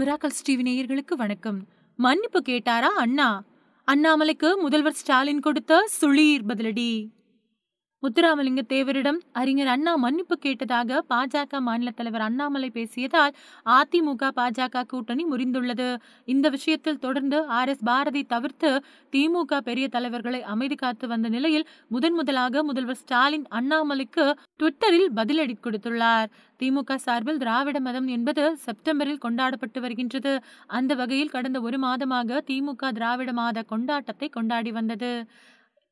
miracle Stevie நேயர்களுக்கு வணக்கம் மன்னிப்பு கேட்டாரா அண்ணா அண்ணாமலைக்கு முதல்வர் ஸ்டாலின் கொடுத்த சுளீர் பதிலடி முத்துராமலிங்க தேவரிடம் அறிஞர் அண்ணா மன்னிப்பு கேட்டதாக பாஜக மாநில தலைவர் அண்ணாமலை பேசியதால் அதிமுக பாஜக கூட்டணி முறிந்துள்ளது இந்த விஷயத்தில் தொடர்ந்து ஆர் எஸ் பாரதி தவிர்த்து திமுக பெரிய தலைவர்களை அமைதி காத்து வந்த நிலையில் முதன் முதலாக முதல்வர் ஸ்டாலின் அண்ணாமலைக்கு ட்விட்டரில் பதிலடி கொடுத்துள்ளார் திமுக சார்பில் திராவிட மதம் என்பது செப்டம்பரில் கொண்டாடப்பட்டு வருகின்றது அந்த வகையில் கடந்த ஒரு மாதமாக திமுக திராவிட மாத கொண்டாட்டத்தை கொண்டாடி வந்தது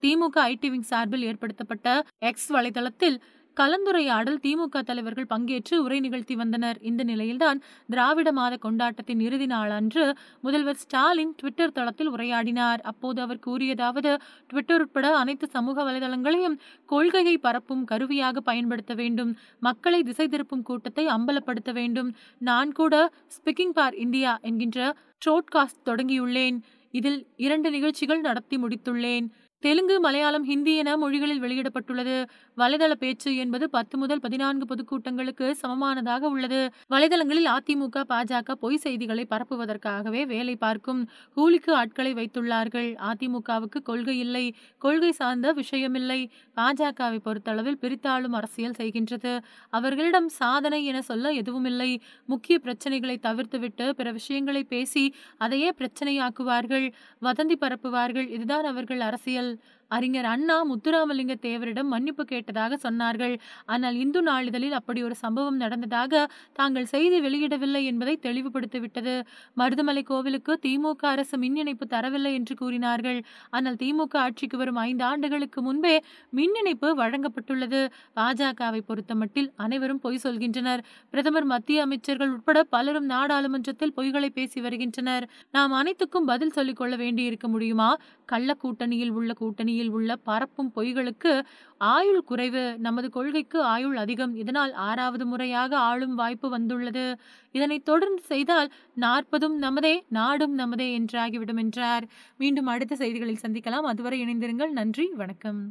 திமுக ஐடிவிங் சார்பில் ஏற்படுத்தப்பட்ட எக்ஸ் வலைதளத்தில் கலந்துரையாடல் திமுக தலைவர்கள் பங்கேற்று உரை நிகழ்த்தி வந்தனர் இந்த நிலையில்தான் திராவிட மாத கொண்டாட்டத்தின் இறுதி நாள் அன்று முதல்வர் ஸ்டாலின் ட்விட்டர் தளத்தில் உரையாடினார் அப்போது அவர் கூறியதாவது ட்விட்டர் உட்பட அனைத்து சமூக வலைதளங்களையும் கொள்கையை பரப்பும் கருவியாக பயன்படுத்த வேண்டும் மக்களை திசை திருப்பும் கூட்டத்தை அம்பலப்படுத்த வேண்டும் நான் கூட ஸ்பீக்கிங் பார் இந்தியா என்கின்ற ட்ரோட்காஸ்ட் தொடங்கியுள்ளேன் இதில் இரண்டு நிகழ்ச்சிகள் நடத்தி முடித்துள்ளேன் தெலுங்கு மலையாளம் ஹிந்தி என மொழிகளில் வெளியிடப்பட்டுள்ளது வலைதள பேச்சு என்பது பத்து முதல் பதினான்கு பொதுக்கூட்டங்களுக்கு சமமானதாக உள்ளது வலைதளங்களில் அதிமுக பாஜக பொய் செய்திகளை பரப்புவதற்காகவே வேலை பார்க்கும் கூலிக்கு ஆட்களை வைத்துள்ளார்கள் அதிமுகவுக்கு கொள்கை இல்லை கொள்கை சார்ந்த விஷயமில்லை பாஜகவை பொறுத்தளவில் பிரித்தாளும் அரசியல் செய்கின்றது அவர்களிடம் சாதனை என சொல்ல எதுவுமில்லை முக்கிய பிரச்சனைகளை தவிர்த்துவிட்டு பிற விஷயங்களை பேசி அதையே பிரச்சனையாக்குவார்கள் வதந்தி பரப்புவார்கள் இதுதான் அவர்கள் அரசியல் little அறிஞர் அண்ணா முத்துராமலிங்க தேவரிடம் மன்னிப்பு கேட்டதாக சொன்னார்கள் ஆனால் இந்து நாளிதழில் அப்படி ஒரு சம்பவம் நடந்ததாக தாங்கள் செய்தி வெளியிடவில்லை என்பதை தெளிவுபடுத்திவிட்டது மருதமலை கோவிலுக்கு திமுக அரசு மின் இணைப்பு தரவில்லை என்று கூறினார்கள் ஆனால் திமுக ஆட்சிக்கு வரும் ஐந்து ஆண்டுகளுக்கு முன்பே மின் இணைப்பு வழங்கப்பட்டுள்ளது பாஜகவை பொறுத்தமட்டில் அனைவரும் பொய் சொல்கின்றனர் பிரதமர் மத்திய அமைச்சர்கள் உட்பட பலரும் நாடாளுமன்றத்தில் பொய்களை பேசி வருகின்றனர் நாம் அனைத்துக்கும் பதில் சொல்லிக் கொள்ள வேண்டியிருக்க முடியுமா கள்ள கூட்டணியில் உள்ள கூட்டணியில் கொள்கையில் உள்ள பரப்பும் பொய்களுக்கு ஆயுள் குறைவு நமது கொள்கைக்கு ஆயுள் அதிகம் இதனால் ஆறாவது முறையாக ஆளும் வாய்ப்பு வந்துள்ளது இதனை தொடர்ந்து செய்தால் நாற்பதும் நமதே நாடும் நமதே என்றாகிவிடும் என்றார் மீண்டும் அடுத்த செய்திகளில் சந்திக்கலாம் அதுவரை இணைந்திருங்கள் நன்றி வணக்கம்